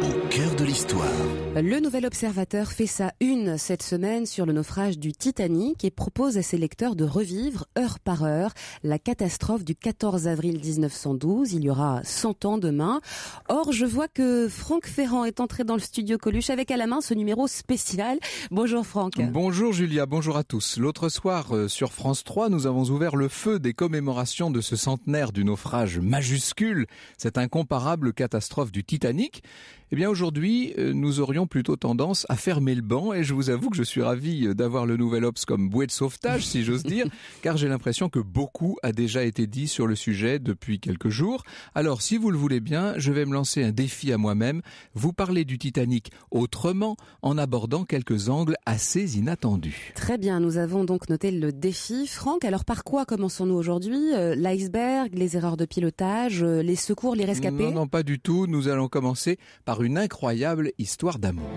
Au cœur de l'histoire. Le Nouvel Observateur fait sa une cette semaine sur le naufrage du Titanic et propose à ses lecteurs de revivre heure par heure la catastrophe du 14 avril 1912. Il y aura 100 ans demain. Or, je vois que Franck Ferrand est entré dans le studio Coluche avec à la main ce numéro spécial. Bonjour Franck. Bonjour Julia, bonjour à tous. L'autre soir, euh, sur France 3, nous avons ouvert le feu des commémorations de ce centenaire du naufrage majuscule, cette incomparable catastrophe du Titanic. Eh bien aujourd'hui, euh, nous aurions plutôt tendance à fermer le banc et je vous avoue que je suis ravi euh, d'avoir le Nouvel Ops comme bouée de sauvetage, si j'ose dire, car j'ai l'impression que beaucoup a déjà été dit sur le sujet depuis quelques jours. Alors si vous le voulez bien, je vais me lancer un défi à moi-même, vous parler du Titanic autrement en abordant quelques angles assez inattendus. Très bien, nous avons donc noté le défi. Franck, alors par quoi commençons-nous aujourd'hui euh, L'iceberg, les erreurs de pilotage, les secours, les rescapés Non, non, pas du tout. Nous allons commencer par une incroyable histoire d'amour.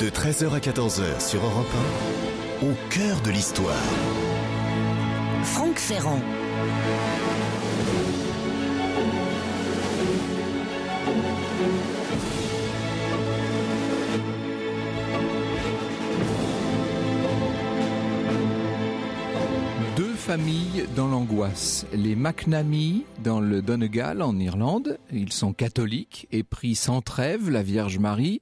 De 13h à 14h sur Europe 1, au cœur de l'histoire. Franck Ferrand. familles dans l'angoisse. Les McNamee dans le Donegal en Irlande, ils sont catholiques et prient sans trêve la Vierge Marie.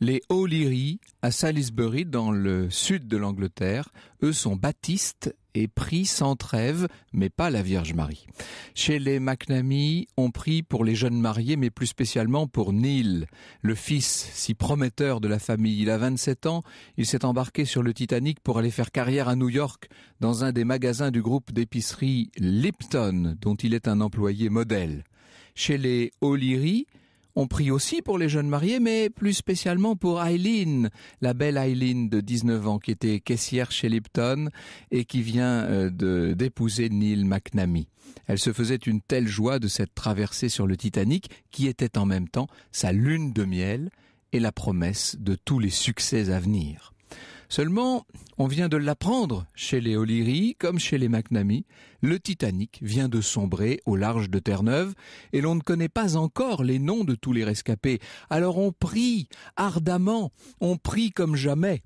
Les O'Leary à Salisbury dans le sud de l'Angleterre, eux sont baptistes et prie sans trêve, mais pas la Vierge Marie. Chez les McNamee, on prie pour les jeunes mariés, mais plus spécialement pour Neil, le fils si prometteur de la famille. Il a 27 ans, il s'est embarqué sur le Titanic pour aller faire carrière à New York dans un des magasins du groupe d'épicerie Lipton, dont il est un employé modèle. Chez les O'Leary, on prie aussi pour les jeunes mariés, mais plus spécialement pour Eileen, la belle Eileen de 19 ans qui était caissière chez Lipton et qui vient euh, d'épouser Neil McNamee. Elle se faisait une telle joie de cette traversée sur le Titanic qui était en même temps sa lune de miel et la promesse de tous les succès à venir. Seulement, on vient de l'apprendre chez les O'Leary comme chez les McNamee, le Titanic vient de sombrer au large de Terre-Neuve et l'on ne connaît pas encore les noms de tous les rescapés. Alors on prie ardemment, on prie comme jamais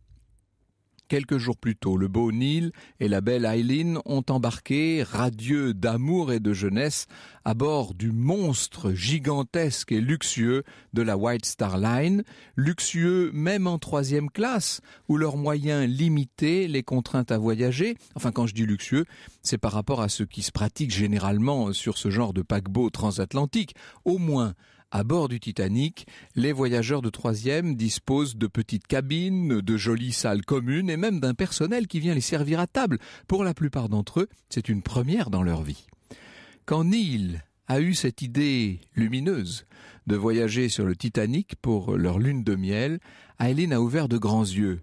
Quelques jours plus tôt, le beau Neil et la belle Eileen ont embarqué, radieux d'amour et de jeunesse, à bord du monstre gigantesque et luxueux de la White Star Line, luxueux même en troisième classe, où leurs moyens limités les contraintent à voyager. Enfin, quand je dis luxueux, c'est par rapport à ce qui se pratique généralement sur ce genre de paquebot transatlantique. Au moins, à bord du Titanic, les voyageurs de troisième disposent de petites cabines, de jolies salles communes et même d'un personnel qui vient les servir à table. Pour la plupart d'entre eux, c'est une première dans leur vie. Quand Neil a eu cette idée lumineuse de voyager sur le Titanic pour leur lune de miel, Aileen a ouvert de grands yeux.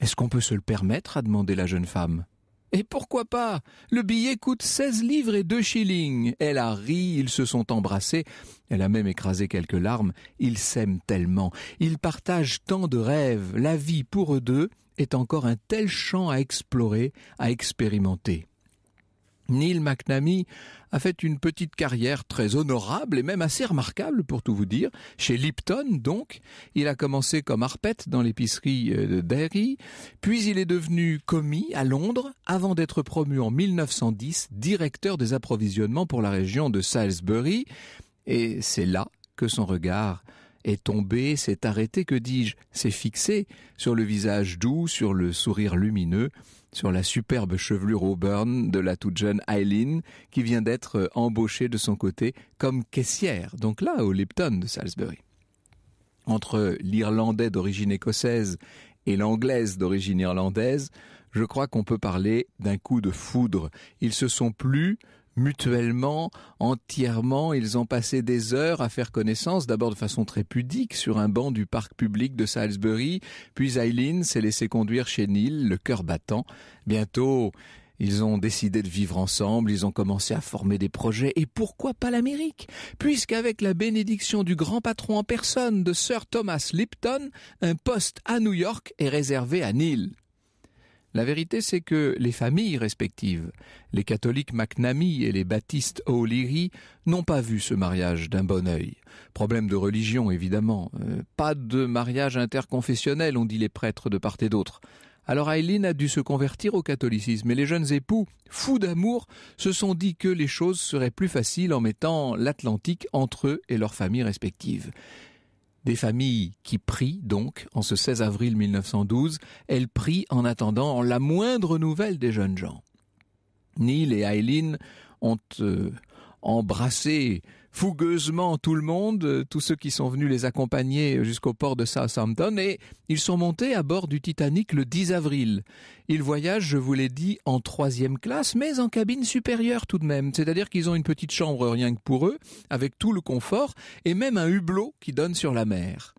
Est-ce qu'on peut se le permettre a demandé la jeune femme. Et pourquoi pas Le billet coûte seize livres et deux shillings. Elle a ri, ils se sont embrassés, elle a même écrasé quelques larmes, ils s'aiment tellement, ils partagent tant de rêves, la vie pour eux deux est encore un tel champ à explorer, à expérimenter. Neil McNamee a fait une petite carrière très honorable et même assez remarquable pour tout vous dire. Chez Lipton, donc, il a commencé comme arpète dans l'épicerie euh, de Derry, puis il est devenu commis à Londres avant d'être promu en 1910 directeur des approvisionnements pour la région de Salisbury. Et c'est là que son regard est tombé, s'est arrêté, que dis-je, s'est fixé sur le visage doux, sur le sourire lumineux sur la superbe chevelure auburn de la toute jeune Eileen, qui vient d'être euh, embauchée de son côté comme caissière, donc là au Lipton de Salisbury. Entre euh, l'Irlandais d'origine écossaise et l'anglaise d'origine irlandaise, je crois qu'on peut parler d'un coup de foudre. Ils se sont plus mutuellement, entièrement. Ils ont passé des heures à faire connaissance, d'abord de façon très pudique sur un banc du parc public de Salisbury, puis Eileen s'est laissée conduire chez Neil, le cœur battant. Bientôt, ils ont décidé de vivre ensemble, ils ont commencé à former des projets, et pourquoi pas l'Amérique Puisqu'avec la bénédiction du grand patron en personne de Sir Thomas Lipton, un poste à New York est réservé à Neil. La vérité, c'est que les familles respectives, les catholiques McNamee et les baptistes O'Leary, n'ont pas vu ce mariage d'un bon œil. Problème de religion, évidemment. Euh, pas de mariage interconfessionnel, ont dit les prêtres de part et d'autre. Alors Eileen a dû se convertir au catholicisme et les jeunes époux, fous d'amour, se sont dit que les choses seraient plus faciles en mettant l'Atlantique entre eux et leurs familles respectives. Des familles qui prient donc en ce 16 avril 1912, elles prient en attendant la moindre nouvelle des jeunes gens. Neil et Eileen ont euh, embrassé fougueusement tout le monde, euh, tous ceux qui sont venus les accompagner jusqu'au port de Southampton, et ils sont montés à bord du Titanic le 10 avril. Ils voyagent, je vous l'ai dit, en troisième classe, mais en cabine supérieure tout de même, c'est-à-dire qu'ils ont une petite chambre rien que pour eux, avec tout le confort, et même un hublot qui donne sur la mer.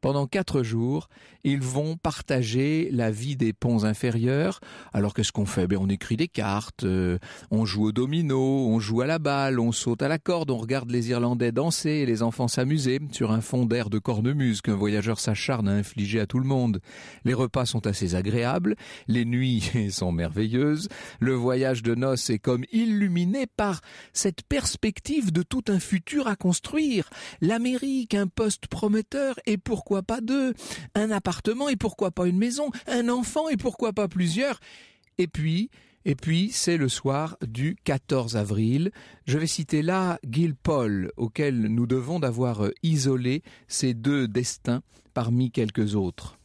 Pendant quatre jours, ils vont partager la vie des ponts inférieurs. Alors qu'est-ce qu'on fait ben, On écrit des cartes, euh, on joue au domino, on joue à la balle, on saute à la corde, on regarde les Irlandais danser et les enfants s'amuser sur un fond d'air de cornemuse qu'un voyageur s'acharne à infliger à tout le monde. Les repas sont assez agréables, les nuits sont merveilleuses, le voyage de noces est comme illuminé par cette perspective de tout un futur à construire. L'Amérique, un poste prometteur et pourquoi pourquoi pas deux, un appartement et pourquoi pas une maison, un enfant et pourquoi pas plusieurs. Et puis, et puis, c'est le soir du 14 avril. Je vais citer là Gil Paul, auquel nous devons d'avoir euh, isolé ces deux destins parmi quelques autres.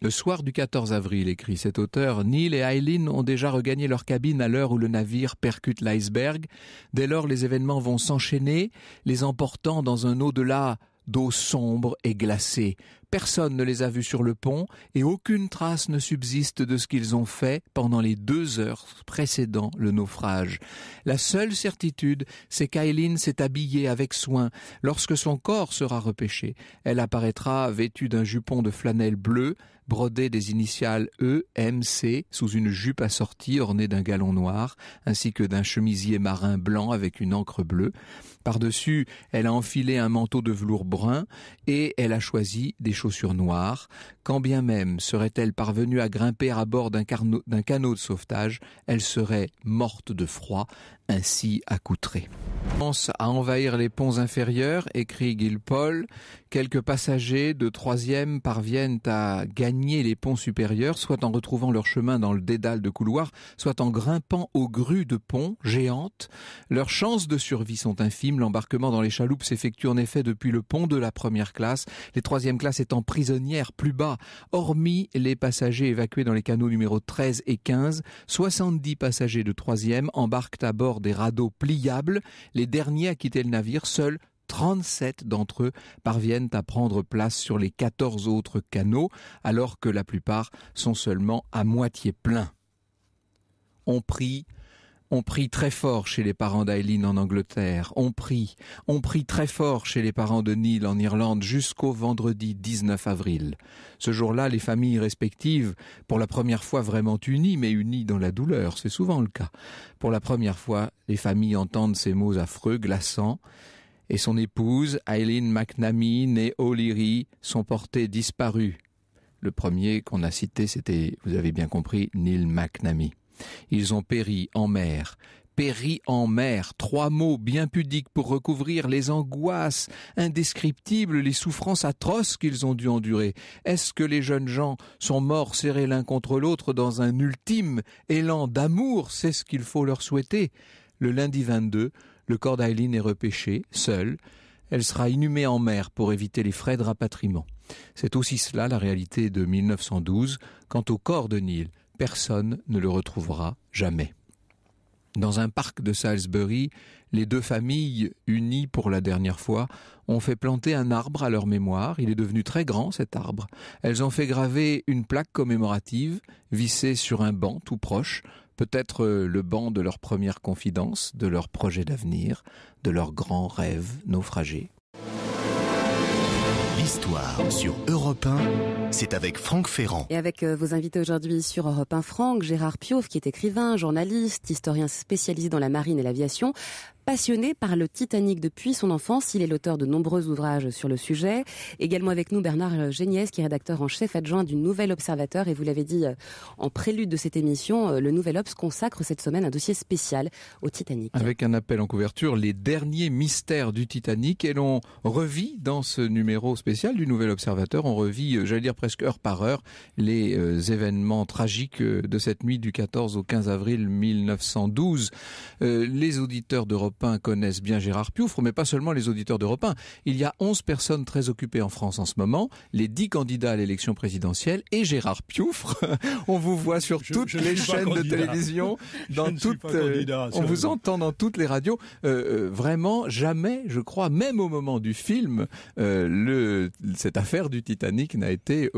Le soir du 14 avril, écrit cet auteur, Neil et Eileen ont déjà regagné leur cabine à l'heure où le navire percute l'iceberg. Dès lors, les événements vont s'enchaîner, les emportant dans un au-delà d'eau sombre et glacée, personne ne les a vus sur le pont et aucune trace ne subsiste de ce qu'ils ont fait pendant les deux heures précédant le naufrage. La seule certitude, c'est qu'Aileen s'est habillée avec soin. Lorsque son corps sera repêché, elle apparaîtra vêtue d'un jupon de flanelle bleue, brodé des initiales E, M, C, sous une jupe assortie ornée d'un galon noir, ainsi que d'un chemisier marin blanc avec une encre bleue. Par-dessus, elle a enfilé un manteau de velours brun et elle a choisi des sur noir, quand bien même serait-elle parvenue à grimper à bord d'un canot de sauvetage, elle serait morte de froid, ainsi accoutrés pense à envahir les ponts inférieurs, écrit paul Quelques passagers de troisième parviennent à gagner les ponts supérieurs, soit en retrouvant leur chemin dans le dédale de couloirs, soit en grimpant aux grues de ponts géantes. Leurs chances de survie sont infimes. L'embarquement dans les chaloupes s'effectue en effet depuis le pont de la première classe, les troisième classes étant prisonnières plus bas. Hormis les passagers évacués dans les canaux numéro 13 et 15, 70 passagers de troisième embarquent à bord des radeaux pliables. Les derniers à quitter le navire, seuls 37 d'entre eux parviennent à prendre place sur les 14 autres canaux, alors que la plupart sont seulement à moitié pleins. On prie, on prie très fort chez les parents d'Aileen en Angleterre. On prie. On prie très fort chez les parents de Neil en Irlande jusqu'au vendredi 19 avril. Ce jour-là, les familles respectives, pour la première fois vraiment unies, mais unies dans la douleur, c'est souvent le cas. Pour la première fois, les familles entendent ces mots affreux, glaçants, et son épouse, Eileen McNamee, née O'Leary, sont portées disparues. Le premier qu'on a cité, c'était, vous avez bien compris, Neil McNamee. Ils ont péri en mer, péri en mer, trois mots bien pudiques pour recouvrir les angoisses indescriptibles, les souffrances atroces qu'ils ont dû endurer. Est-ce que les jeunes gens sont morts serrés l'un contre l'autre dans un ultime élan d'amour C'est ce qu'il faut leur souhaiter. Le lundi 22, le corps d'Aileen est repêché, seul. Elle sera inhumée en mer pour éviter les frais de rapatriement. C'est aussi cela la réalité de 1912 quant au corps de Nil personne ne le retrouvera jamais. Dans un parc de Salisbury, les deux familles, unies pour la dernière fois, ont fait planter un arbre à leur mémoire. Il est devenu très grand, cet arbre. Elles ont fait graver une plaque commémorative, vissée sur un banc tout proche, peut-être le banc de leur première confidence, de leur projet d'avenir, de leurs grands rêves naufragés. L'histoire sur Europe 1, c'est avec Franck Ferrand. Et avec euh, vos invités aujourd'hui sur Europe 1, Franck, Gérard Pioff, qui est écrivain, journaliste, historien spécialisé dans la marine et l'aviation, Passionné par le Titanic depuis son enfance, il est l'auteur de nombreux ouvrages sur le sujet. Également avec nous Bernard Géniès, qui est rédacteur en chef adjoint du Nouvel Observateur. Et vous l'avez dit euh, en prélude de cette émission, euh, le Nouvel Obs consacre cette semaine un dossier spécial au Titanic. Avec un appel en couverture, les derniers mystères du Titanic. Et l'on revit dans ce numéro spécial du Nouvel Observateur, on revit, euh, j'allais dire presque heure par heure, les événements tragiques de cette nuit du 14 au 15 avril 1912. les auditeurs d'Europe connaissent bien Gérard Pioufre, mais pas seulement les auditeurs d'Europe 1. Il y a 11 personnes très occupées en France en ce moment, les 10 candidats à l'élection présidentielle et Gérard Pioufre. on vous voit sur toutes les chaînes de télévision, dans euh, on vous entend dans toutes les radios. Euh, euh, vraiment, jamais, je crois, même au moment du film, le, cette affaire du Titanic n'a été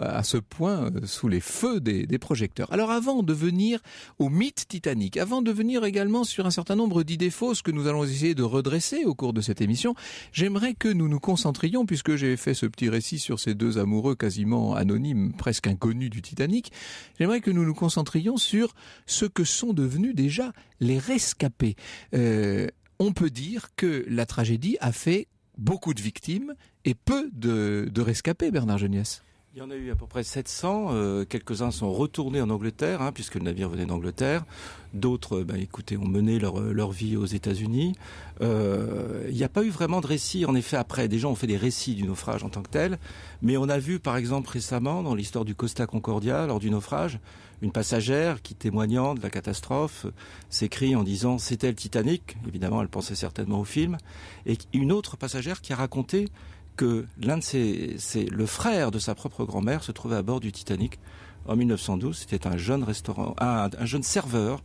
à ce point sous les feux des, des projecteurs. Alors avant de venir au mythe Titanic, avant de venir également sur un certain nombre d'idées fausses, que nous allons essayer de redresser au cours de cette émission, j'aimerais que nous nous concentrions, puisque j'ai fait ce petit récit sur ces deux amoureux quasiment anonymes, presque inconnus du Titanic, j'aimerais que nous nous concentrions sur ce que sont devenus déjà les rescapés. Euh, on peut dire que la tragédie a fait beaucoup de victimes et peu de, rescapés, Bernard Geniès. Il y en a eu à peu près 700. Euh, quelques-uns sont retournés en Angleterre, hein, puisque le navire venait d'Angleterre. D'autres, euh, bah, écoutez, ont mené leur, euh, vie aux États-Unis. Il n'y a pas eu vraiment de récits. en effet, après. Des gens ont fait des récits du naufrage en tant que tel. Mais on a vu, par exemple, récemment, dans l'histoire du Costa Concordia, lors du naufrage, une passagère qui, témoignant de la catastrophe, s'écrit en disant « c'était le Titanic ». Évidemment, elle pensait certainement au film. Et une autre passagère qui a raconté que l'un de ses, c'est le frère de sa propre grand-mère se trouvait à bord du Titanic en 1912. C'était un jeune restaurant, un, jeune serveur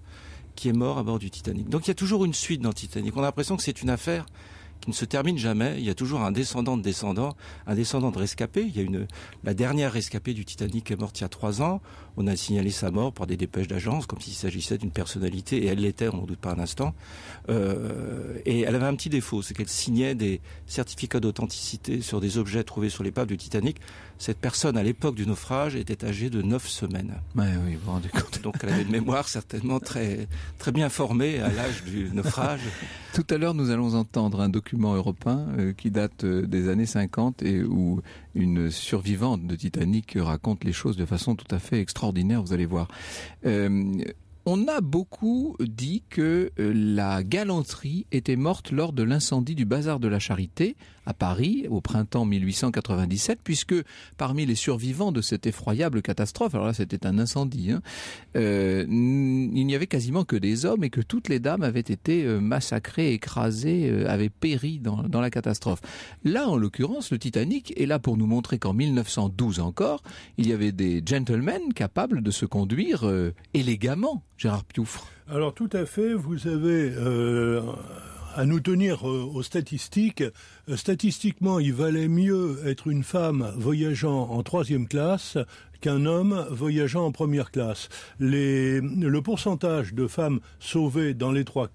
qui est mort à bord du Titanic. Donc il y a toujours une suite dans Titanic. On a l'impression que c'est une affaire qui ne se termine jamais. Il y a toujours un descendant de descendant, un descendant de rescapé. Il y a une, la dernière rescapée du Titanic est morte il y a trois ans. On a signalé sa mort par des dépêches d'agence, comme s'il s'agissait d'une personnalité, et elle l'était, on n'en doute pas un instant. Euh, et elle avait un petit défaut, c'est qu'elle signait des certificats d'authenticité sur des objets trouvés sur l'épave du Titanic. Cette personne, à l'époque du naufrage, était âgée de 9 semaines. oui, vous rendez compte. Donc elle avait une mémoire certainement très, très bien formée à l'âge du naufrage. Tout à l'heure, nous allons entendre un document européen euh, qui date euh, des années 50 et où une survivante de Titanic raconte les choses de façon tout à fait extraordinaire, vous allez voir. Euh, on a beaucoup dit que euh, la galanterie était morte lors de l'incendie du bazar de la Charité à Paris au printemps 1897, puisque parmi les survivants de cette effroyable catastrophe, alors là c'était un incendie, hein, euh, il n'y avait quasiment que des hommes et que toutes les dames avaient été euh, massacrées, écrasées, euh, avaient péri dans, la catastrophe. Là, en l'occurrence, le Titanic est là pour nous montrer qu'en 1912 encore, il y avait des gentlemen capables de se conduire élégamment, Gérard Pioufre. Alors tout à fait, vous avez à nous tenir euh, aux statistiques, euh, statistiquement, il valait mieux être une femme voyageant en troisième classe qu'un homme voyageant en première classe. Les, le pourcentage de femmes sauvées dans les trois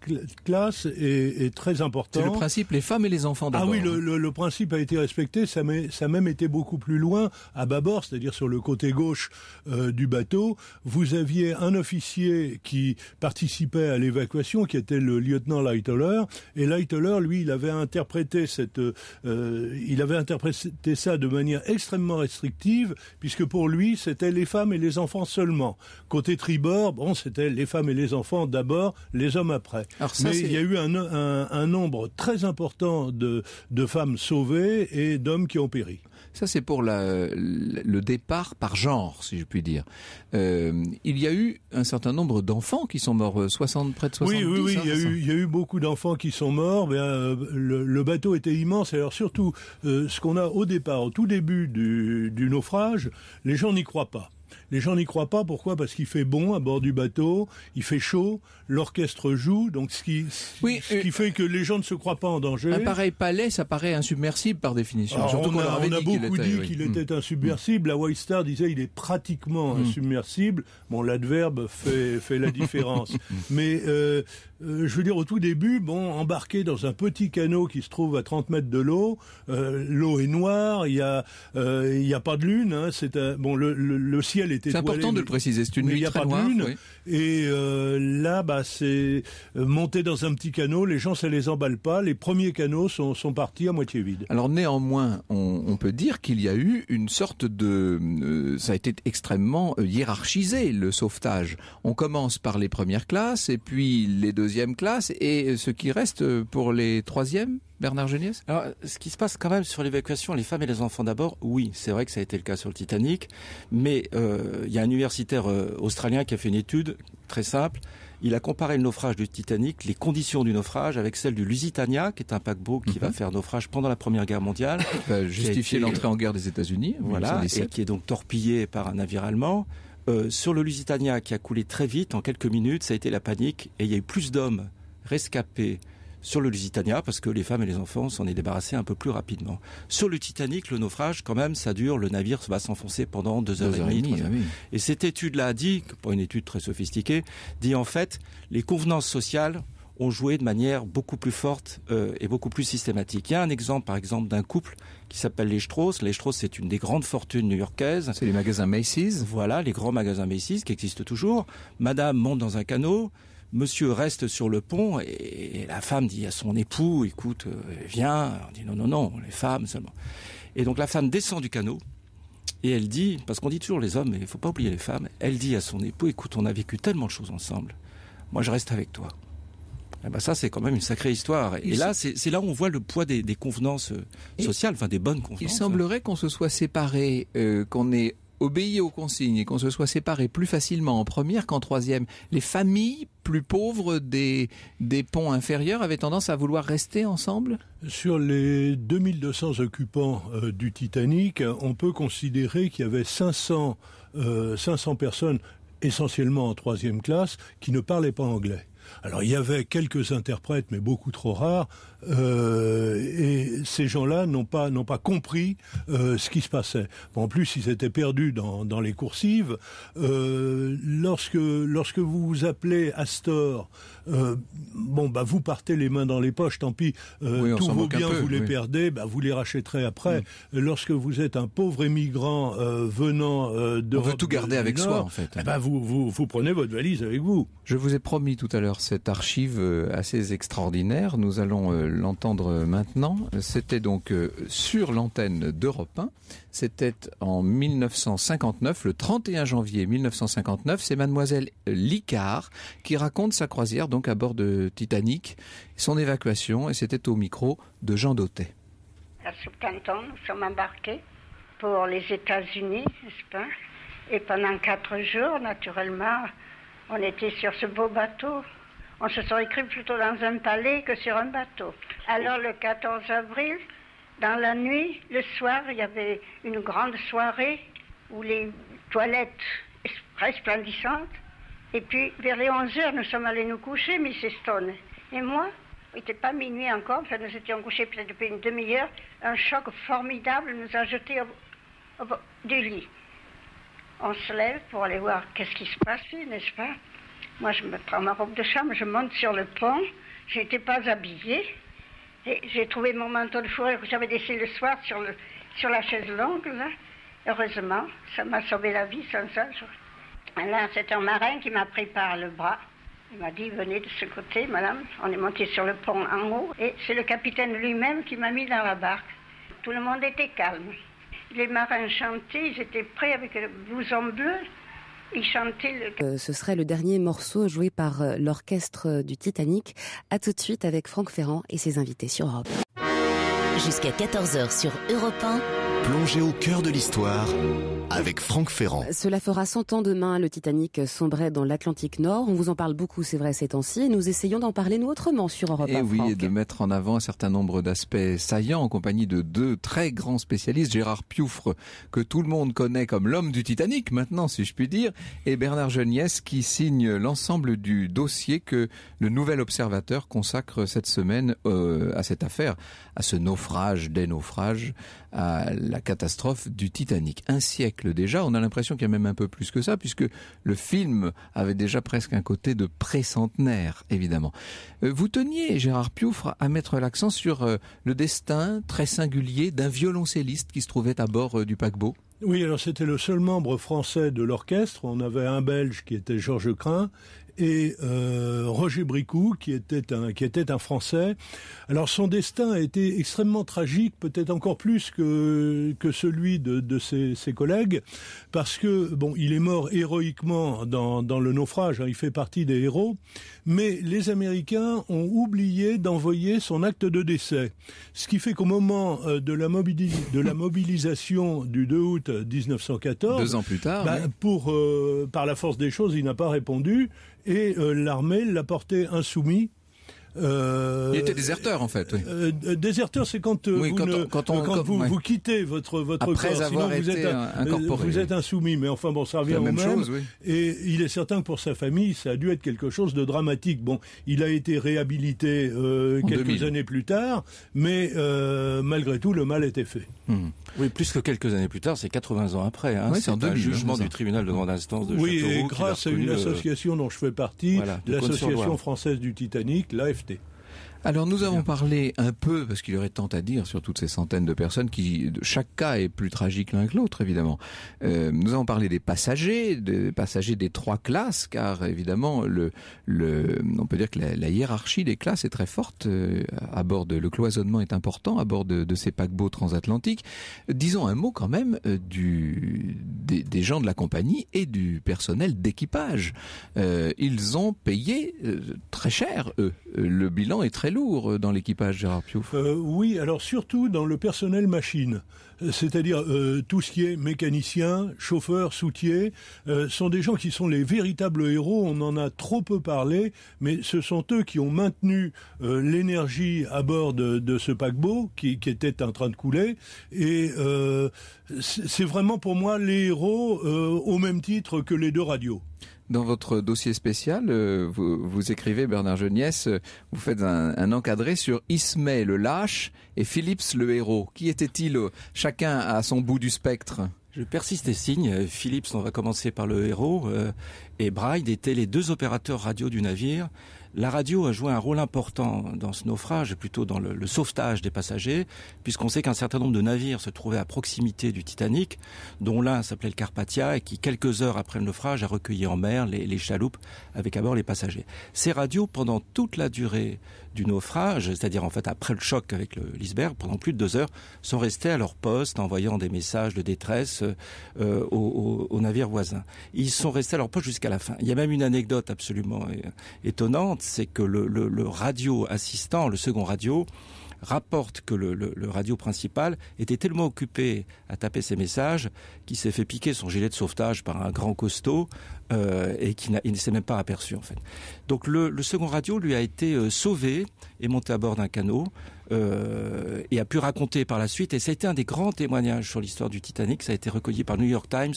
classes est, très important. C'est le principe, les femmes et les enfants d'abord. Ah oui, hein. le, principe a été respecté, ça, ça a même été beaucoup plus loin, à bâbord, c'est-à-dire sur le côté gauche euh, du bateau. Vous aviez un officier qui participait à l'évacuation, qui était le lieutenant Lightoller, et Lightoller, lui, il avait interprété cette, euh, il avait interprété ça de manière extrêmement restrictive, puisque pour lui, c'était les femmes et les enfants seulement. Côté tribord, bon, c'était les femmes et les enfants d'abord, les hommes après. Mais il y a eu un, nombre très important de femmes sauvées et d'hommes qui ont péri. Ça, c'est pour le départ par genre, si je puis dire. Euh, il y a eu un certain nombre d'enfants qui sont morts, 60, euh, près de 70. Oui, oui, oui, hein, il, y a eu, beaucoup d'enfants qui sont morts. Mais, euh, le, bateau était immense. Alors surtout, ce qu'on a au départ, au tout début du naufrage, les gens n'y croient pas. Les gens n'y croient pas. Pourquoi Parce qu'il fait bon à bord du bateau, il fait chaud, l'orchestre joue, donc ce qui, qui euh, fait que les gens ne se croient pas en danger. Un pareil palais, ça paraît insubmersible par définition. Surtout on, a, beaucoup dit qu'il mm. était insubmersible. La White Star disait il est pratiquement mm. insubmersible. Bon, l'adverbe fait, fait la différence. Mm. Mais euh, euh, je veux dire, au tout début, bon, embarqué dans un petit canot qui se trouve à 30 mètres de l'eau, l'eau est noire, il y a, il a pas de lune. Hein, c'est bon, le ciel est c'est important de le préciser, c'est une nuit a pas Et euh, là, bah, c'est euh, monté dans un petit canot, les gens, ça les emballe pas. Les premiers canots sont, sont partis à moitié vides. Alors néanmoins, on, peut dire qu'il y a eu une sorte de... Euh, ça a été extrêmement hiérarchisé, le sauvetage. On commence par les premières classes, et puis les deuxièmes classes, et ce qui reste pour les troisièmes Bernard Geniès Alors, ce qui se passe quand même sur l'évacuation, les femmes et les enfants d'abord, oui, c'est vrai que ça a été le cas sur le Titanic, mais euh, il y a un universitaire euh, australien qui a fait une étude très simple. Il a comparé le naufrage du Titanic, les conditions du naufrage, avec celle du Lusitania, qui est un paquebot qui va mhm. faire naufrage pendant la Première Guerre mondiale. justifier euh, l'entrée en guerre des États-Unis. Voilà, et qui est donc torpillé par un navire allemand. sur le Lusitania, qui a coulé très vite, en quelques minutes, ça a été la panique, et il y a eu plus d'hommes rescapés sur le Lusitania, parce que les femmes et les enfants s'en est débarrassés un peu plus rapidement. Sur le Titanic, le naufrage, quand même, ça dure. Le navire va s'enfoncer pendant deux, heures, et demie. Ah et cette étude-là dit, pour une étude très sophistiquée, dit en fait, les convenances sociales ont joué de manière beaucoup plus forte euh, et beaucoup plus systématique. Il y a un exemple, par exemple, d'un couple qui s'appelle les Strauss. Les Strauss, c'est une des grandes fortunes new-yorkaises. C'est les magasins Macy's. Voilà, les grands magasins Macy's qui existent toujours. Madame monte dans un canot. Monsieur reste sur le pont et la femme dit à son époux, écoute, euh, viens. On dit non, non, non, les femmes seulement. Et donc la femme descend du canot et elle dit, parce qu'on dit toujours les hommes, mais il faut pas oublier les femmes, elle dit à son époux, écoute, on a vécu tellement de choses ensemble, moi je reste avec toi. Eh ben, ça, c'est quand même une sacrée histoire. Et, là, c'est là où on voit le poids des, convenances euh, sociales, enfin des bonnes convenances. Il semblerait qu'on se soit séparés, euh, qu'on ait obéir aux consignes et qu'on se soit séparé plus facilement en première qu'en troisième. Les familles plus pauvres des, ponts inférieurs avaient tendance à vouloir rester ensemble Sur les 2200 occupants euh, du Titanic, on peut considérer qu'il y avait 500, 500 euh, personnes essentiellement en troisième classe qui ne parlaient pas anglais. Alors il y avait quelques interprètes, mais beaucoup trop rares, euh, et ces gens-là n'ont pas pas compris euh, ce qui se passait. En plus, ils étaient perdus dans, les coursives. Euh, lorsque lorsque vous vous appelez Astor, bon bah vous partez les mains dans les poches, tant pis. Tout tous vos biens vous les perdez, bah, vous les rachèterez après. Mm. Lorsque vous êtes un pauvre émigrant venant de on veut tout garder avec soi en fait. Eh ben, vous vous vous prenez votre valise avec vous. Je vous ai promis tout à l'heure cette archive euh, assez extraordinaire. Nous allons euh, l'entendre maintenant. C'était donc euh, sur l'antenne d'Europe 1. C'était en 1959, le 31 janvier 1959. C'est mademoiselle Licard qui raconte sa croisière donc à bord de Titanic, son évacuation et c'était au micro de Jean Dautet. À Southampton, nous sommes embarqués pour les États-Unis, n'est-ce pas Et pendant quatre jours, naturellement, on était sur ce beau bateau on se serait écrit plutôt dans un palais que sur un bateau. Alors le 14 avril, dans la nuit, le soir, il y avait une grande soirée où les toilettes resplendissantes. Et puis vers les 11 heures, nous sommes allés nous coucher, Miss Stone. Et moi, il n'était pas minuit encore, enfin nous étions couchés peut-être depuis une demi-heure, un choc formidable nous a jetés au, du lit. On se lève pour aller voir qu'est-ce qui se passait, n'est-ce pas moi, je me prends ma robe de chambre, je monte sur le pont. Je n'étais pas habillée. Et j'ai trouvé mon manteau de fourrure que j'avais laissé le soir sur, la chaise longue, Heureusement, ça m'a sauvé la vie sans ça. Là, c'est un marin qui m'a pris par le bras. Il m'a dit, venez de ce côté, madame. On est monté sur le pont en haut. Et c'est le capitaine lui-même qui m'a mis dans la barque. Tout le monde était calme. Les marins chantaient, ils étaient prêts avec le blouson bleu. Euh, ce serait le dernier morceau joué par euh, l'orchestre euh, du Titanic. À tout de suite avec Franck Ferrand et ses invités sur Europe. Jusqu'à 14h sur Europe 1. Plongez au cœur de l'histoire avec Franck Ferrand. Cela fera 100 ans demain, le Titanic sombrait dans l'Atlantique Nord. On vous en parle beaucoup, c'est vrai, ces temps-ci, nous essayons d'en parler nous autrement sur Europe eh oui, et de mettre en avant un certain nombre d'aspects saillants en compagnie de deux très grands spécialistes, Gérard Pioufre, que tout le monde connaît comme l'homme du Titanic maintenant, si je puis dire, et Bernard Geniès qui signe l'ensemble du dossier que le Nouvel Observateur consacre cette semaine euh, à cette affaire, à ce naufrage des naufrages, la catastrophe du Titanic. Un siècle déjà, on a l'impression qu'il y a même un peu plus que ça, puisque le film avait déjà presque un côté de pré évidemment. Euh, vous teniez, Gérard Pioufre, à mettre l'accent sur euh, le destin très singulier d'un violoncelliste qui se trouvait à bord euh, du paquebot. Oui, alors c'était le seul membre français de l'orchestre. On avait un Belge qui était Georges Crin et euh, Roger Bricou, qui était un qui un Français. Alors son destin a été extrêmement tragique, peut-être encore plus que que celui de, de ses, collègues, parce que bon, il est mort héroïquement dans dans le naufrage. Hein. il fait partie des héros, mais les Américains ont oublié d'envoyer son acte de décès. Ce qui fait qu'au moment euh, de la, mobilisation du 2 août 1914, euh, deux ans plus tard, bah, euh, par la force des choses, il n'a pas répondu et l'armée l'a porté insoumis euh, il était déserteur en fait. Euh, euh, déserteur, c'est quand, vous, quittez votre votre corps, sinon vous êtes vous êtes insoumis. Mais enfin bon, ça revient au même. Et il est certain que pour sa famille, ça a dû être quelque chose de dramatique. Bon, il a été réhabilité quelques années plus tard, mais malgré tout, le mal était fait. Hmm. Oui, plus que quelques années plus tard, c'est 80 ans après. Hein. c'est un hein, jugement du tribunal de grande instance de Oui, et grâce à une euh, association dont je fais partie, l'association française du Titanic, l'AFT. Alors nous avons parlé un peu, parce qu'il y aurait tant à dire sur toutes ces centaines de personnes, qui chaque cas est plus tragique l'un que l'autre, évidemment. Euh, nous avons parlé des passagers, des passagers des trois classes, car évidemment, le, on peut dire que la, hiérarchie des classes est très forte. Euh, à bord le cloisonnement est important à bord de, ces paquebots transatlantiques. Disons un mot quand même euh, des, des, gens de la compagnie et du personnel d'équipage. ils ont payé très cher, eux. Le bilan est très lourd lourd euh, dans l'équipage, Gérard Piouf. Euh, oui, alors surtout dans le personnel machine, euh, c'est-à-dire tout ce qui est mécanicien, chauffeur, soutiers, sont des gens qui sont les véritables héros. On en a trop peu parlé, mais ce sont eux qui ont maintenu l'énergie à bord de, ce paquebot qui, était en train de couler. Et c'est vraiment pour moi les héros au même titre que les deux radios. Dans votre dossier spécial, euh, vous, écrivez, Bernard Geniès, euh, vous faites un, encadré sur Ismay le lâche et Philips le héros. Qui était-il euh, chacun à son bout du spectre je persiste et signe. Philips, on va commencer par le héros, et Bride étaient les deux opérateurs radio du navire. La radio a joué un rôle important dans ce naufrage, et plutôt dans le, sauvetage des passagers, puisqu'on sait qu'un certain nombre de navires se trouvaient à proximité du Titanic, dont l'un s'appelait le Carpathia, et qui, quelques heures après le naufrage, a recueilli en mer les, les chaloupes avec à bord les passagers. Ces radios, pendant toute la durée du naufrage, c'est-à-dire en fait après le choc avec l'iceberg, pendant plus de deux heures, sont restés à leur poste, envoyant des messages de détresse euh, aux, navires voisins. Ils sont restés à leur poste jusqu'à la fin. Il y a même une anecdote absolument euh, étonnante, c'est que le, radio assistant, le second radio, rapporte que le, le, radio principal était tellement occupé à taper ses messages qu'il s'est fait piquer son gilet de sauvetage par un grand costaud euh, et qui ne s'est même pas aperçu en fait. Donc le, second radio lui a été euh, sauvé et monté à bord d'un canot euh, et a pu raconter par la suite. Et ça a été un des grands témoignages sur l'histoire du Titanic. Ça a été recueilli par New York Times.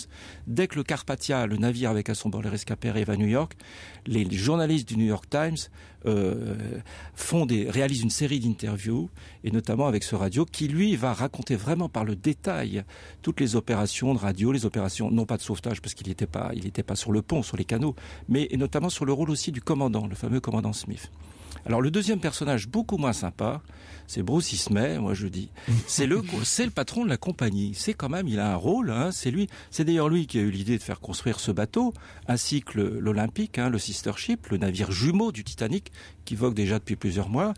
Dès que le Carpathia, le navire avec à son bord les rescapés, arrive à New York, les, journalistes du New York Times font des, réalisent une série d'interviews et notamment avec ce radio qui lui va raconter vraiment par le détail toutes les opérations de radio, les opérations non pas de sauvetage parce qu'il n'était pas, pas sur le pont, sur les canaux, mais notamment sur le rôle aussi du commandant, le fameux commandant Smith. Alors le deuxième personnage, beaucoup moins sympa, c'est Bruce Ismay, moi je dis. C'est le c'est le patron de la compagnie. C'est quand même, il a un rôle. Hein, c'est lui. C'est d'ailleurs lui qui a eu l'idée de faire construire ce bateau, ainsi que l'Olympique, hein, le sister ship, le navire jumeau du Titanic, qui vogue déjà depuis plusieurs mois.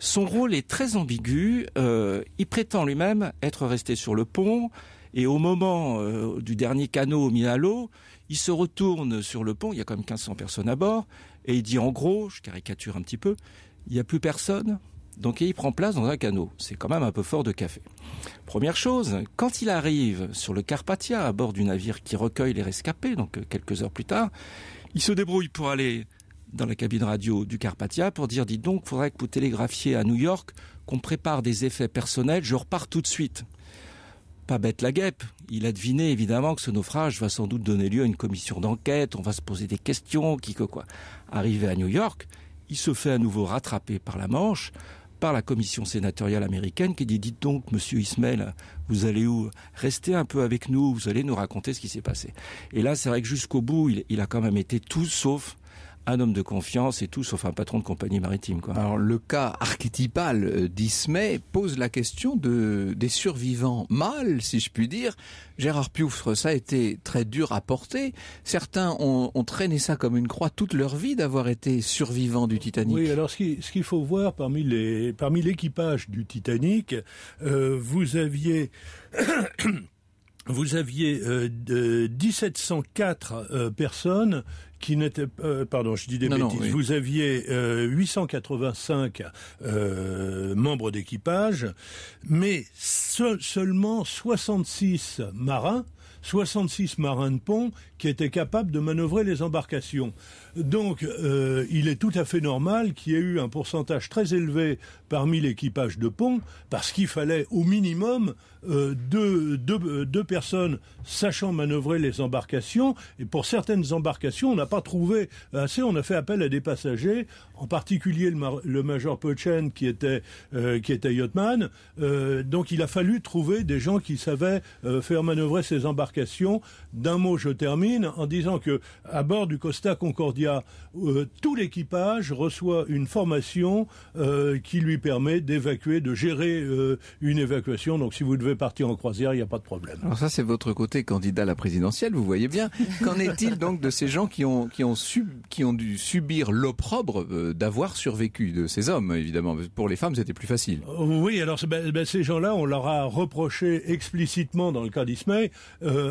Son rôle est très ambigu. Euh, il prétend lui-même être resté sur le pont. Et au moment euh, du dernier canot mis à l'eau, il se retourne sur le pont, il y a quand même 1500 personnes à bord, et il dit en gros, je caricature un petit peu, il n'y a plus personne, donc il prend place dans un canot. C'est quand même un peu fort de café. Première chose, quand il arrive sur le Carpathia à bord du navire qui recueille les rescapés, donc quelques heures plus tard, il se débrouille pour aller dans la cabine radio du Carpathia pour dire, dites donc, faudrait que vous télégraphiez à New York qu'on prépare des effets personnels, je repars tout de suite pas bête la guêpe. Il a deviné évidemment que ce naufrage va sans doute donner lieu à une commission d'enquête, on va se poser des questions, qui que quoi. Arrivé à New York, il se fait à nouveau rattraper par la Manche, par la commission sénatoriale américaine qui dit dites donc monsieur Ismail, vous allez où restez un peu avec nous vous allez nous raconter ce qui s'est passé et là c'est vrai que jusqu'au bout il, a quand même été tout sauf un homme de confiance et tout, sauf un patron de compagnie maritime. Quoi. Alors le cas archétypal euh, d'Ismay pose la question de, des survivants mâles, si je puis dire. Gérard Pioufre, ça a été très dur à porter. Certains ont, traîné ça comme une croix toute leur vie d'avoir été survivants du Titanic. Oui, alors ce qu'il faut voir parmi les parmi l'équipage du Titanic, euh, vous aviez vous aviez euh, de 1704 euh, personnes qui n'étaient pas euh, pardon, je dis des bêtises. Vous aviez 885 euh, euh, membres d'équipage, mais seulement 66 marins, 66 marins de pont qui étaient capables de manœuvrer les embarcations. Donc, euh, il est tout à fait normal qu'il y ait eu un pourcentage très élevé parmi l'équipage de pont, parce qu'il fallait au minimum euh, deux, personnes sachant manœuvrer les embarcations. Et pour certaines embarcations, on n'a pas trouvé assez. On a fait appel à des passagers, en particulier le, major Pochen qui était euh, qui était yachtman. donc, il a fallu trouver des gens qui savaient faire manœuvrer ces embarcations. D'un mot, je termine en disant que à bord du Costa Concordia y a euh, tout l'équipage reçoit une formation euh, qui lui permet d'évacuer, de gérer euh, une évacuation. Donc si vous devez partir en croisière, il n'y a pas de problème. Alors ça, c'est votre côté candidat à la présidentielle, vous voyez bien. Qu'en est-il donc de ces gens qui ont, qui ont, qui ont dû subir l'opprobre d'avoir survécu, de ces hommes, évidemment Pour les femmes, c'était plus facile. Oui, alors ben, ben, ces gens-là, on leur a reproché explicitement dans le cas d'Ismay,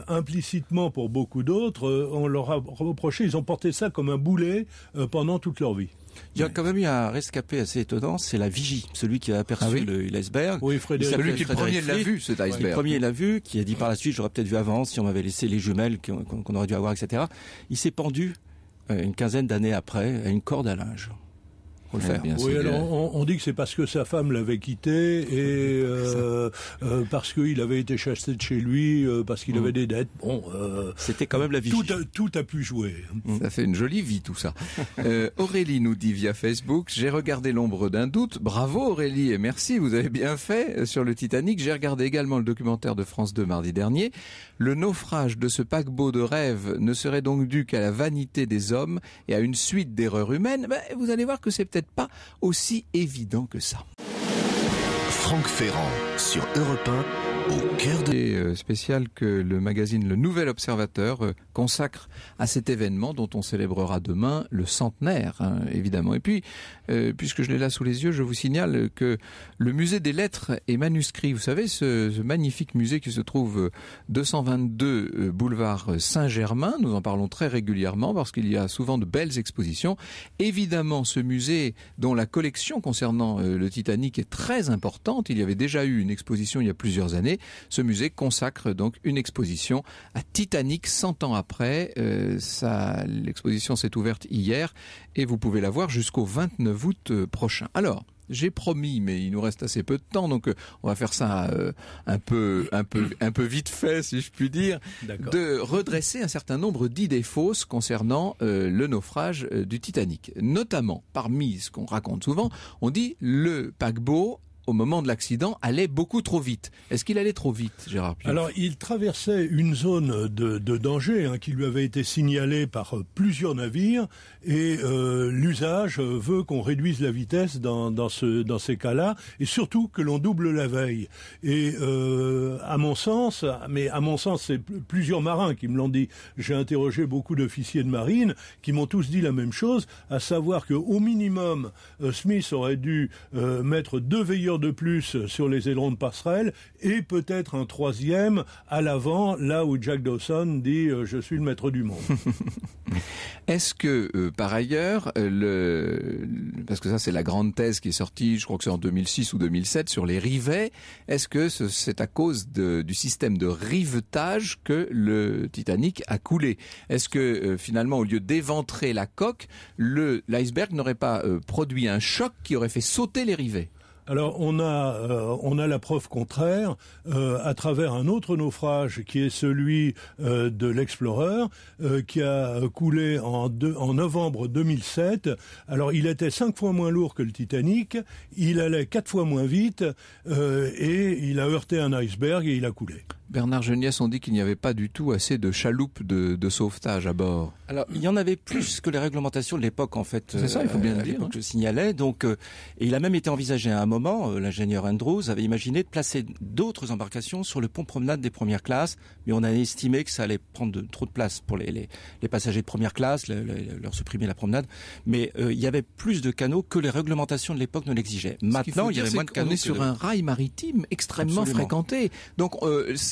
implicitement pour beaucoup d'autres, on leur a reproché, ils ont porté ça comme un boulet euh, pendant toute leur vie. Il y a quand même eu un rescapé assez étonnant, c'est la vigie, celui qui a aperçu ah l'iceberg. Oui, Frédéric. Celui qui le premier l'a vu, cet iceberg. Le premier l'a vu, qui a dit par la suite, j'aurais peut-être vu avant si on m'avait laissé les jumelles qu'on aurait dû avoir, etc. Il s'est pendu euh, une quinzaine d'années après à une corde à linge on, dit que c'est parce que sa femme l'avait quitté et euh, euh, euh, parce qu'il avait été chassé de chez lui, parce qu'il mm. avait des dettes. Bon, c'était quand même la vie. Tout a, pu jouer. Mm. Ça fait une jolie vie tout ça. Aurélie nous dit via Facebook, j'ai regardé l'ombre d'un doute. Bravo Aurélie et merci, vous avez bien fait sur le Titanic. J'ai regardé également le documentaire de France 2 mardi dernier. Le naufrage de ce paquebot de rêve ne serait donc dû qu'à la vanité des hommes et à une suite d'erreurs humaines. Ben, vous allez voir que c'est peut-être pas aussi évident que ça. Franck Ferrand sur Europe 1. Au euh, spécial que le magazine Le Nouvel Observateur euh, consacre à cet événement dont on célébrera demain le centenaire, hein, évidemment. Et puis, euh, puisque je l'ai là sous les yeux, je vous signale que le musée des lettres et manuscrits, vous savez, ce, ce magnifique musée qui se trouve 222 boulevard Saint-Germain, nous en parlons très régulièrement parce qu'il y a souvent de belles expositions. Évidemment, ce musée dont la collection concernant le Titanic est très importante, il y avait déjà eu une exposition il y a plusieurs années, ce musée consacre donc une exposition à Titanic 100 ans après. Euh, l'exposition s'est ouverte hier et vous pouvez la voir jusqu'au 29 août euh, prochain. Alors, j'ai promis, mais il nous reste assez peu de temps, donc euh, on va faire ça un peu, un peu, un peu vite fait, si je puis dire, de redresser un certain nombre d'idées fausses concernant le naufrage du Titanic. Notamment, parmi ce qu'on raconte souvent, on dit le paquebot au moment de l'accident, allait beaucoup trop vite. Est-ce qu'il allait trop vite, Gérard Alors, il traversait une zone de, danger hein, qui lui avait été signalée par euh, plusieurs navires, et euh, l'usage euh, veut qu'on réduise la vitesse dans, ce, dans ces cas-là, et surtout que l'on double la veille. Et à mon sens, mais à mon sens, c'est plusieurs marins qui me l'ont dit. J'ai interrogé beaucoup d'officiers de marine qui m'ont tous dit la même chose, à savoir que au minimum, Smith aurait dû mettre deux veilleurs de plus sur les ailerons de passerelle et peut-être un troisième à l'avant, là où Jack Dawson dit euh, je suis le maître du monde. Est-ce que euh, par ailleurs, euh, le... parce que ça c'est la grande thèse qui est sortie, je crois que c'est en 2006 ou 2007 sur les rivets, est-ce que c'est à cause du système de rivetage que le Titanic a coulé Est-ce que finalement, au lieu d'éventrer la coque, l'iceberg n'aurait pas produit un choc qui aurait fait sauter les rivets alors on a euh, on a la preuve contraire euh, à travers un autre naufrage qui est celui euh, de l'Explorer qui a coulé en deux, en novembre 2007. Alors il était cinq fois moins lourd que le Titanic, il allait quatre fois moins vite et il a heurté un iceberg et il a coulé. Bernard Geniès, on dit qu'il n'y avait pas du tout assez de chaloupes de, sauvetage à bord. Alors, il y en avait plus que les réglementations de l'époque, en fait. C'est ça, il faut bien le euh, dire. Je hein. signalais. Donc, euh, et il a même été envisagé à un moment, euh, l'ingénieur Andrews avait imaginé de placer d'autres embarcations sur le pont promenade des premières classes, mais on a estimé que ça allait prendre trop de place pour les, passagers de première classe, leur supprimer la promenade. Mais il y avait plus de canaux que les réglementations de l'époque ne l'exigeaient. Maintenant, il, y avait moins de canaux. On est sur un rail maritime extrêmement fréquenté. Donc,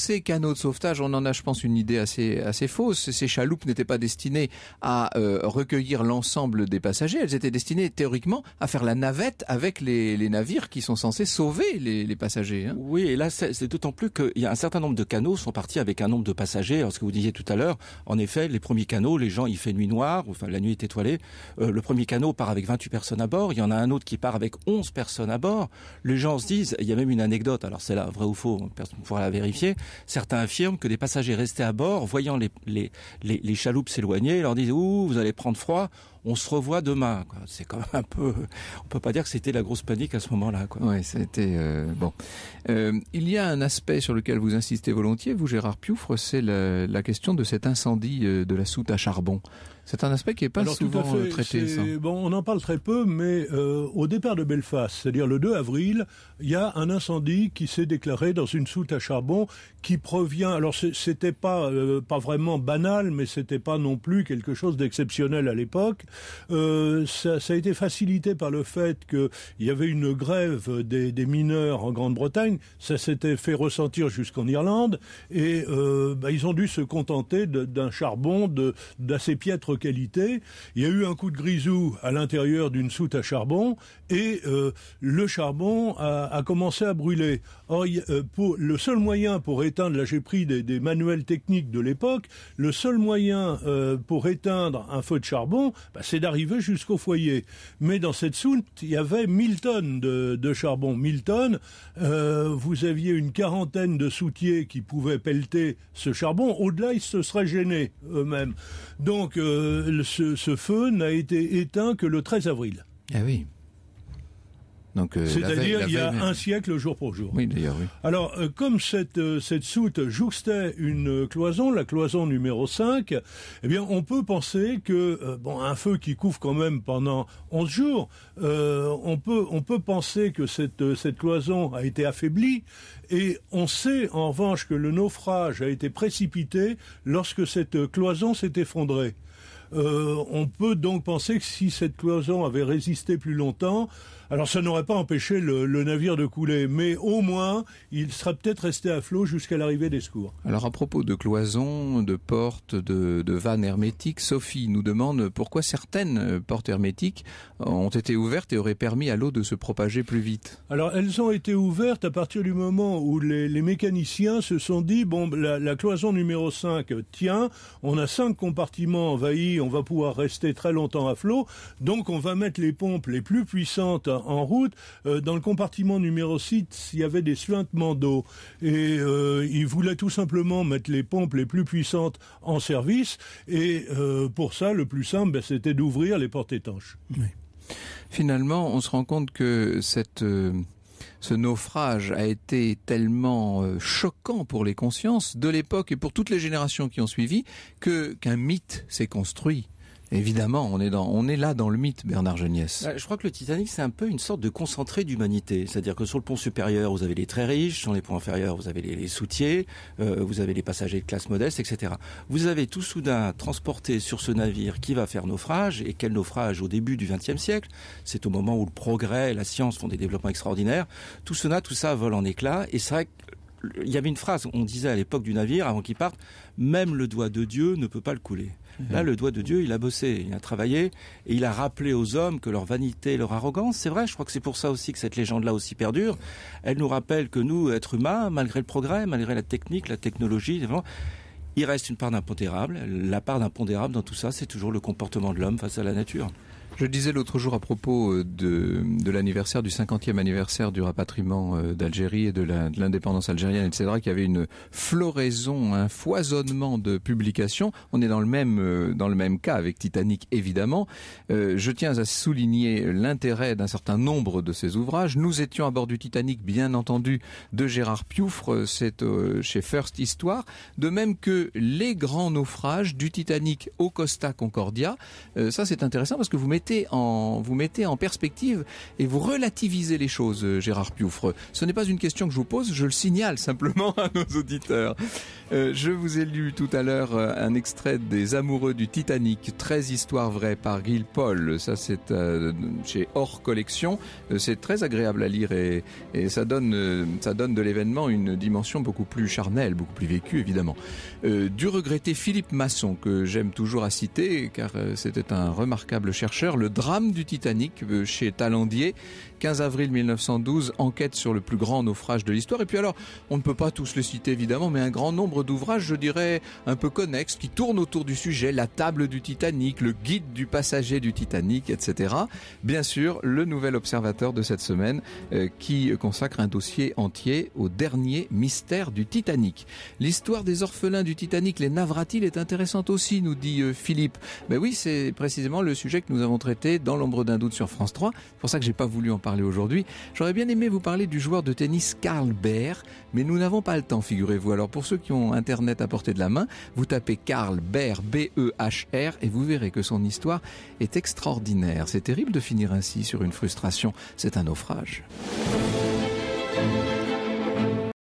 ces canaux de sauvetage, on en a, je pense, une idée assez, assez fausse. Ces chaloupes n'étaient pas destinées à euh, recueillir l'ensemble des passagers. Elles étaient destinées, théoriquement, à faire la navette avec les, navires qui sont censés sauver les, passagers. Hein. Oui, et là, c'est d'autant plus qu'il y a un certain nombre de canaux sont partis avec un nombre de passagers. Alors, ce que vous disiez tout à l'heure, en effet, les premiers canaux, les gens, il fait nuit noire, enfin, la nuit est étoilée. Euh, le premier canot part avec 28 personnes à bord. Il y en a un autre qui part avec 11 personnes à bord. Les gens se disent, il y a même une anecdote, alors c'est là, vrai ou faux, on pourra la vérifier, Certains affirment que des passagers restés à bord, voyant les, chaloupes s'éloigner, leur disent ⁇ Ouh, vous allez prendre froid !⁇ on se revoit demain. C'est quand même un peu, on peut pas dire que c'était la grosse panique à ce moment-là. Oui, c'était euh, bon. Euh, il y a un aspect sur lequel vous insistez volontiers, vous Gérard Pioufre, c'est la, question de cet incendie euh, de la soute à charbon. C'est un aspect qui est pas souvent traité. on en parle très peu, mais au départ de Belfast, c'est-à-dire le 2 avril, il y a un incendie qui s'est déclaré dans une soute à charbon qui provient. Alors c'était pas pas vraiment banal, mais c'était pas non plus quelque chose d'exceptionnel à l'époque. Euh, ça, a été facilité par le fait qu'il y avait une grève des, mineurs en Grande-Bretagne. Ça s'était fait ressentir jusqu'en Irlande. Et euh, bah, ils ont dû se contenter d'un charbon d'assez piètre qualité. Il y a eu un coup de grisou à l'intérieur d'une soute à charbon. Et euh, le charbon a, commencé à brûler. Or, le seul moyen pour éteindre, là j'ai pris des, manuels techniques de l'époque, le seul moyen pour éteindre un feu de charbon, bah, c'est d'arriver jusqu'au foyer. Mais dans cette soute, il y avait 1000 tonnes de, charbon. 1000 tonnes, euh, vous aviez une quarantaine de soutiers qui pouvaient pelleter ce charbon. Au-delà, ils se seraient gênés eux-mêmes. Donc euh, ce, ce feu n'a été éteint que le 13 avril. Ah oui. Euh, c'est-à-dire il y a un siècle jour pour jour. Oui, d'ailleurs. Oui. Alors, euh, comme euh, cette soute jouxtait une cloison, la cloison numéro 5, eh bien, on peut penser que bon, un feu qui couvre quand même pendant 11 jours, on peut penser que cette cloison a été affaiblie et on sait en revanche que le naufrage a été précipité lorsque cette cloison s'est effondrée. on peut donc penser que si cette cloison avait résisté plus longtemps, alors ça n'aurait pas empêché le, navire de couler, mais au moins il serait peut-être resté à flot jusqu'à l'arrivée des secours. Alors à propos de cloisons, de portes, de, vannes hermétiques, Sophie nous demande pourquoi certaines portes hermétiques ont été ouvertes et auraient permis à l'eau de se propager plus vite. Alors elles ont été ouvertes à partir du moment où les, mécaniciens se sont dit, bon, la, cloison numéro 5 tient, on a cinq compartiments envahis, on va pouvoir rester très longtemps à flot, donc on va mettre les pompes les plus puissantes euh, en route, euh, dans le compartiment numéro 6, il y avait des suintements d'eau. Et euh, il voulait tout simplement mettre les pompes les plus puissantes en service. Et pour ça, le plus simple, ben, c'était d'ouvrir les portes étanches. Finalement, on se rend compte que ce naufrage a été tellement choquant pour les consciences de l'époque et pour toutes les générations qui ont suivi qu'un mythe s'est construit. Évidemment, on est, dans, on est là dans le mythe, Bernard Geniès. Bah, je crois que le Titanic, c'est un peu une sorte de concentré d'humanité. C'est-à-dire que sur le pont supérieur, vous avez les très riches, sur les ponts inférieurs, vous avez les, soutiers, euh, vous avez les passagers de classe modeste, etc. Vous avez tout soudain transporté sur ce navire qui va faire naufrage, et quel naufrage au début du XXe siècle. C'est au moment où le progrès, et la science font des développements extraordinaires. Tout cela, tout ça vole en éclats, et c'est vrai il y avait une phrase, on disait à l'époque du navire, avant qu'il parte, même le doigt de Dieu ne peut pas le couler. Mhm. Là, le doigt de Dieu, il a bossé, il a travaillé, et il a rappelé aux hommes que leur vanité, leur arrogance, c'est vrai, je crois que c'est pour ça aussi que cette légende-là aussi perdure, elle nous rappelle que nous, êtres humains, malgré le progrès, malgré la technique, la technologie, il reste une part d'impondérable. La part d'impondérable dans tout ça, c'est toujours le comportement de l'homme face à la nature. Je disais l'autre jour à propos euh, de, l'anniversaire, du 50e anniversaire du rapatriement euh, d'Algérie et de l'indépendance algérienne, etc., qu'il y avait une floraison, un foisonnement de publications. On est dans le même, euh, dans le même cas avec Titanic, évidemment. je tiens à souligner l'intérêt d'un certain nombre de ces ouvrages. Nous étions à bord du Titanic, bien entendu, de Gérard Pioufre, c'est chez First Histoire, de même que les grands naufrages du Titanic au Costa Concordia. ça, c'est intéressant parce que vous mettez en, vous mettez en perspective et vous relativisez les choses, euh, Gérard Pioufre. Ce n'est pas une question que je vous pose, je le signale simplement à nos auditeurs. Euh, je vous ai lu tout à l'heure euh, un extrait des Amoureux du Titanic, 13 histoires vraies par Gil Paul. Ça, c'est chez Hors Collection. c'est très agréable à lire et, ça donne, ça donne de l'événement une dimension beaucoup plus charnelle, beaucoup plus vécue, évidemment. du regretter Philippe Masson, que j'aime toujours à citer, car c'était un remarquable chercheur, le drame du Titanic euh, chez Talandier 15 avril 1912, enquête sur le plus grand naufrage de l'histoire. Et puis alors, on ne peut pas tous le citer évidemment, mais un grand nombre d'ouvrages, je dirais, un peu connexes, qui tournent autour du sujet, la table du Titanic, le guide du passager du Titanic, etc. Bien sûr, le nouvel observateur de cette semaine, euh, qui consacre un dossier entier au dernier mystère du Titanic. L'histoire des orphelins du Titanic, les navratiles, est intéressante aussi, nous dit euh, Philippe. Ben oui, c'est précisément le sujet que nous avons traité dans l'ombre d'un doute sur France 3. C'est pour ça que j'ai pas voulu en parler aujourd'hui. J'aurais bien aimé vous parler du joueur de tennis Karl Baer, mais nous n'avons pas le temps, figurez-vous. Alors pour ceux qui ont Internet à portée de la main, vous tapez Karl Baer, B-E-H-R, et vous verrez que son histoire est extraordinaire. C'est terrible de finir ainsi sur une frustration, c'est un naufrage.